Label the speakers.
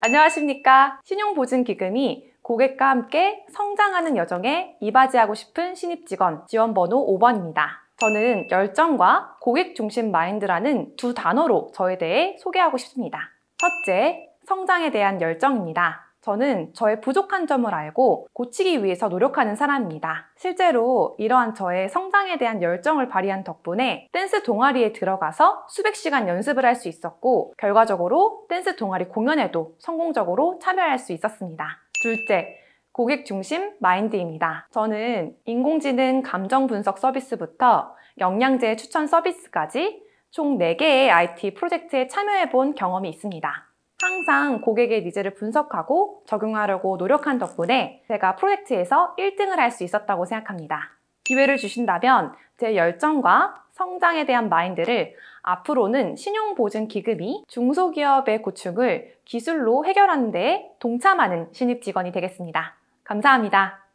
Speaker 1: 안녕하십니까. 신용보증기금이 고객과 함께 성장하는 여정에 이바지하고 싶은 신입직원 지원번호 5번입니다. 저는 열정과 고객 중심 마인드라는 두 단어로 저에 대해 소개하고 싶습니다. 첫째, 성장에 대한 열정입니다. 저는 저의 부족한 점을 알고 고치기 위해서 노력하는 사람입니다. 실제로 이러한 저의 성장에 대한 열정을 발휘한 덕분에 댄스 동아리에 들어가서 수백 시간 연습을 할 수 있었고 결과적으로 댄스 동아리 공연에도 성공적으로 참여할 수 있었습니다. 둘째, 고객 중심 마인드입니다. 저는 인공지능 감정 분석 서비스부터 영양제 추천 서비스까지 총 4개의 IT 프로젝트에 참여해 본 경험이 있습니다. 항상 고객의 니즈를 분석하고 적용하려고 노력한 덕분에 제가 프로젝트에서 1등을 할 수 있었다고 생각합니다. 기회를 주신다면 제 열정과 성장에 대한 마인드를 앞으로는 신용보증기금이 중소기업의 고충을 기술로 해결하는 데 동참하는 신입직원이 되겠습니다. 감사합니다.